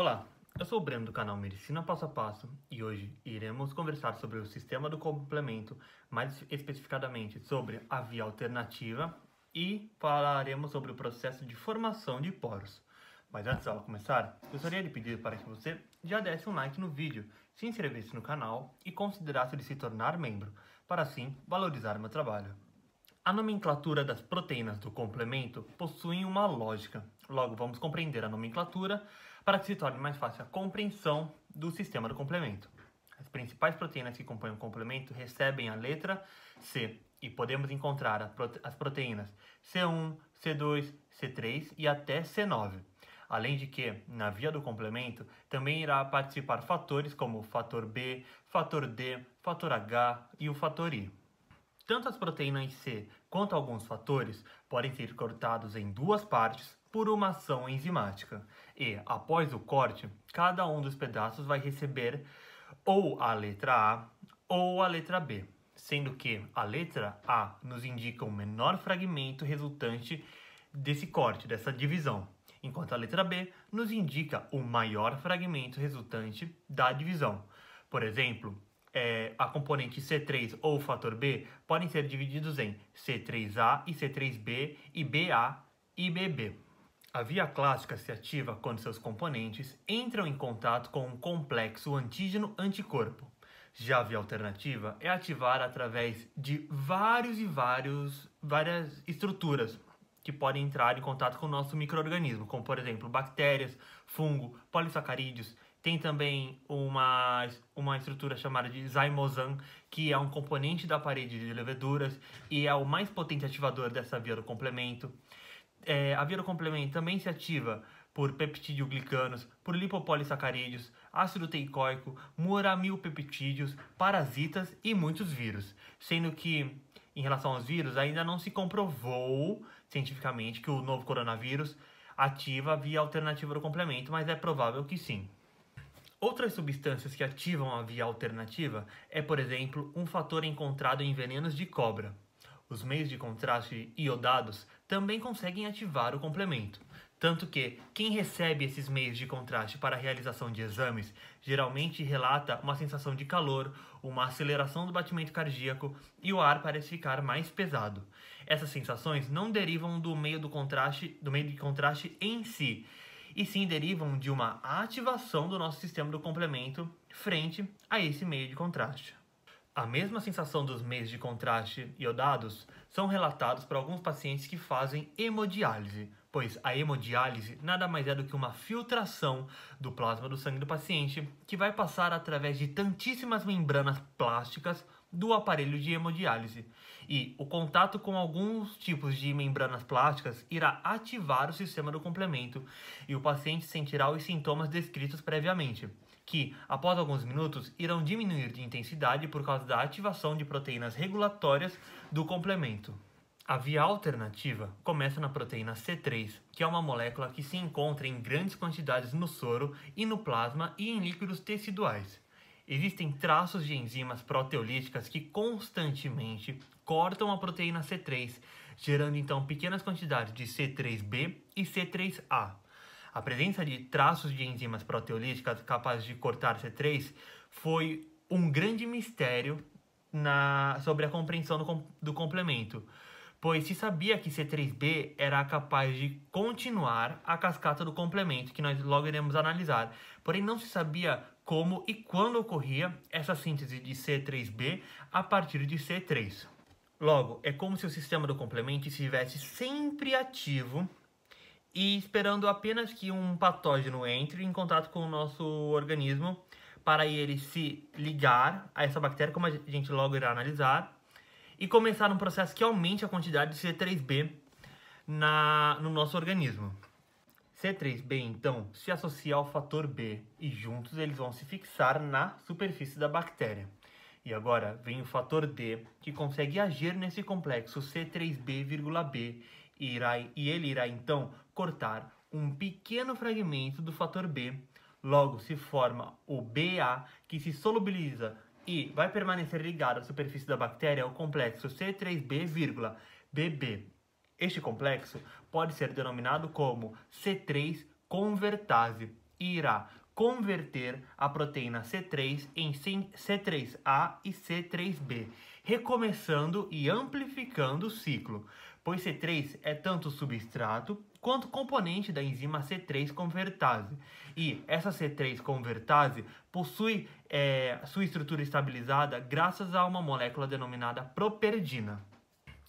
Olá, eu sou o Breno do canal Medicina Passo a Passo e hoje iremos conversar sobre o sistema do complemento, mais especificadamente sobre a via alternativa e falaremos sobre o processo de formação de poros. Mas antes de começar, gostaria de pedir para que você já desse um like no vídeo, se inscrevesse no canal e considerasse de se tornar membro, para assim valorizar meu trabalho. A nomenclatura das proteínas do complemento possui uma lógica, logo vamos compreender a nomenclatura para que se torne mais fácil a compreensão do sistema do complemento. As principais proteínas que compõem o complemento recebem a letra C e podemos encontrar as proteínas C1, C2, C3 e até C9. Além de que, na via do complemento, também irá participar fatores como o fator B, fator D, fator H e o fator I. Tanto as proteínas C quanto alguns fatores podem ser cortados em duas partes por uma ação enzimática. E, após o corte, cada um dos pedaços vai receber ou a letra A ou a letra B, sendo que a letra A nos indica o menor fragmento resultante desse corte, dessa divisão, enquanto a letra B nos indica o maior fragmento resultante da divisão. Por exemplo, é, a componente C3 ou o fator B podem ser divididos em C3A e C3B e BA e BB. A via clássica se ativa quando seus componentes entram em contato com um complexo antígeno-anticorpo. Já a via alternativa é ativar através de vários e vários várias estruturas que podem entrar em contato com o nosso microorganismo, como por exemplo bactérias, fungo, polissacarídeos. Tem também uma, uma estrutura chamada de zymosan, que é um componente da parede de leveduras e é o mais potente ativador dessa via do complemento é, a via do complemento também se ativa por peptidoglicanos, por lipopolissacarídeos, ácido teicoico, muramilpeptídeos, parasitas e muitos vírus. Sendo que, em relação aos vírus, ainda não se comprovou cientificamente que o novo coronavírus ativa via alternativa do complemento, mas é provável que sim. Outras substâncias que ativam a via alternativa é, por exemplo, um fator encontrado em venenos de cobra, os meios de contraste iodados também conseguem ativar o complemento, tanto que quem recebe esses meios de contraste para a realização de exames geralmente relata uma sensação de calor, uma aceleração do batimento cardíaco e o ar parece ficar mais pesado. Essas sensações não derivam do meio do contraste, do meio de contraste em si, e sim derivam de uma ativação do nosso sistema do complemento frente a esse meio de contraste. A mesma sensação dos meios de contraste iodados são relatados para alguns pacientes que fazem hemodiálise, pois a hemodiálise nada mais é do que uma filtração do plasma do sangue do paciente que vai passar através de tantíssimas membranas plásticas do aparelho de hemodiálise. E o contato com alguns tipos de membranas plásticas irá ativar o sistema do complemento e o paciente sentirá os sintomas descritos previamente, que, após alguns minutos, irão diminuir de intensidade por causa da ativação de proteínas regulatórias do complemento. A via alternativa começa na proteína C3, que é uma molécula que se encontra em grandes quantidades no soro e no plasma e em líquidos teciduais. Existem traços de enzimas proteolíticas que constantemente cortam a proteína C3, gerando então pequenas quantidades de C3b e C3a. A presença de traços de enzimas proteolíticas capazes de cortar C3 foi um grande mistério na, sobre a compreensão do, do complemento, pois se sabia que C3b era capaz de continuar a cascata do complemento, que nós logo iremos analisar, porém não se sabia como e quando ocorria essa síntese de C3b a partir de C3. Logo, é como se o sistema do complemento estivesse sempre ativo e esperando apenas que um patógeno entre em contato com o nosso organismo para ele se ligar a essa bactéria, como a gente logo irá analisar, e começar um processo que aumente a quantidade de C3b na, no nosso organismo. C3b, então, se associa ao fator B e juntos eles vão se fixar na superfície da bactéria. E agora vem o fator D, que consegue agir nesse complexo C3b,b e, irá, e ele irá então cortar um pequeno fragmento do fator B. Logo, se forma o BA, que se solubiliza e vai permanecer ligado à superfície da bactéria, o complexo C3b, bb este complexo pode ser denominado como C3 convertase e irá converter a proteína C3 em C3A e C3B, recomeçando e amplificando o ciclo, pois C3 é tanto substrato quanto componente da enzima C3 convertase. E essa C3 convertase possui é, sua estrutura estabilizada graças a uma molécula denominada properdina.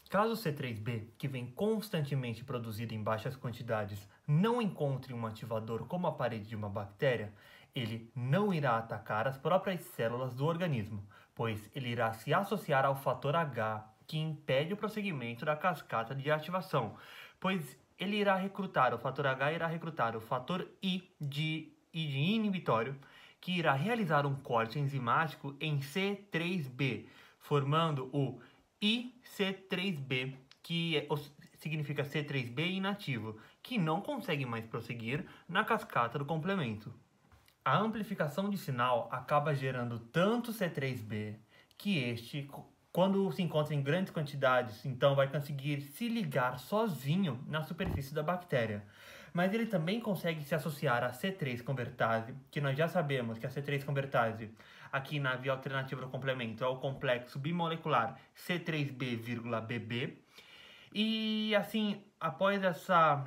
Caso o C3b, que vem constantemente produzido em baixas quantidades, não encontre um ativador como a parede de uma bactéria, ele não irá atacar as próprias células do organismo, pois ele irá se associar ao fator H, que impede o prosseguimento da cascata de ativação, pois ele irá recrutar, o fator H irá recrutar o fator I de, I de inibitório, que irá realizar um corte enzimático em C3b, formando o e C3b, que é significa C3b inativo, que não consegue mais prosseguir na cascata do complemento. A amplificação de sinal acaba gerando tanto C3b que este, quando se encontra em grandes quantidades, então vai conseguir se ligar sozinho na superfície da bactéria mas ele também consegue se associar a C3 convertase, que nós já sabemos que a C3 convertase, aqui na via alternativa do complemento, é o complexo bimolecular C3b,bb. E assim, após essa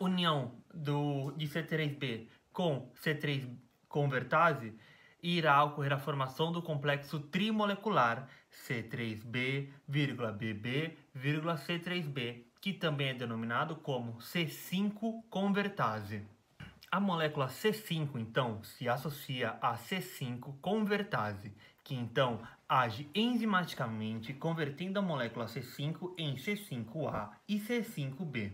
união do, de C3b com C3 convertase, irá ocorrer a formação do complexo trimolecular C3b,bb,C3b que também é denominado como C5 convertase. A molécula C5, então, se associa a C5 convertase, que então age enzimaticamente convertendo a molécula C5 em C5A e C5B.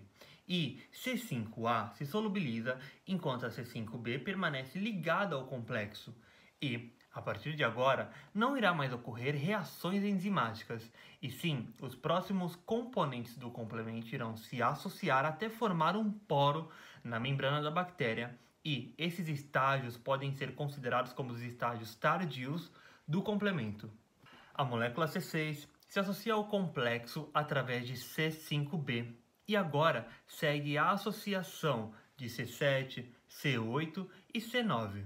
E C5A se solubiliza enquanto a C5B permanece ligada ao complexo e a partir de agora, não irá mais ocorrer reações enzimáticas, e sim, os próximos componentes do complemento irão se associar até formar um poro na membrana da bactéria, e esses estágios podem ser considerados como os estágios tardios do complemento. A molécula C6 se associa ao complexo através de C5b e agora segue a associação de C7, C8 e C9.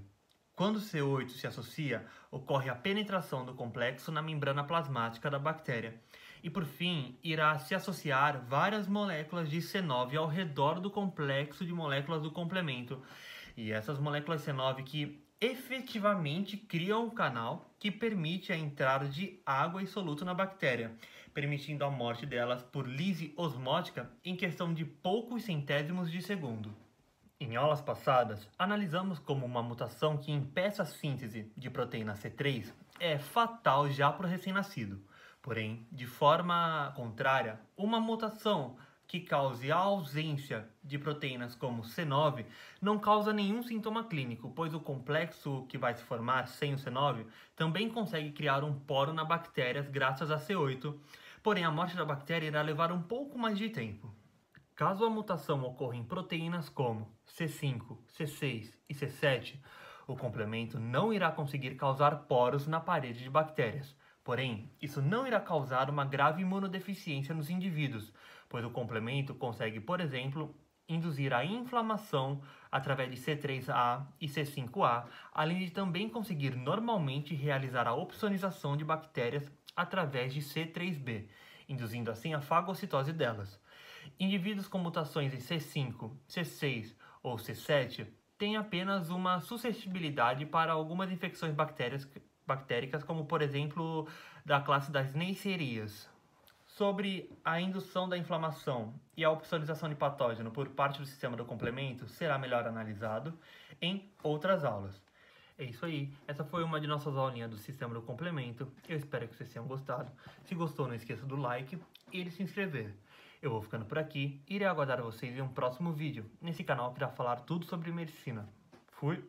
Quando C8 se associa, ocorre a penetração do complexo na membrana plasmática da bactéria. E por fim, irá se associar várias moléculas de C9 ao redor do complexo de moléculas do complemento. E essas moléculas C9 que efetivamente criam um canal que permite a entrada de água e soluto na bactéria, permitindo a morte delas por lise osmótica em questão de poucos centésimos de segundo. Em aulas passadas, analisamos como uma mutação que impeça a síntese de proteína C3 é fatal já para o recém-nascido. Porém, de forma contrária, uma mutação que cause a ausência de proteínas como C9 não causa nenhum sintoma clínico, pois o complexo que vai se formar sem o C9 também consegue criar um poro na bactéria graças a C8. Porém, a morte da bactéria irá levar um pouco mais de tempo. Caso a mutação ocorra em proteínas como C5, C6 e C7, o complemento não irá conseguir causar poros na parede de bactérias. Porém, isso não irá causar uma grave imunodeficiência nos indivíduos, pois o complemento consegue, por exemplo, induzir a inflamação através de C3A e C5A, além de também conseguir normalmente realizar a opsonização de bactérias através de C3B, induzindo assim a fagocitose delas. Indivíduos com mutações em C5, C6 ou C7 têm apenas uma suscetibilidade para algumas infecções bactéricas, como por exemplo da classe das neisserias. Sobre a indução da inflamação e a opcionalização de patógeno por parte do sistema do complemento será melhor analisado em outras aulas. É isso aí, essa foi uma de nossas aulinhas do sistema do complemento. Eu espero que vocês tenham gostado. Se gostou, não esqueça do like e de se inscrever. Eu vou ficando por aqui e irei aguardar vocês em um próximo vídeo, nesse canal que irá falar tudo sobre medicina. Fui!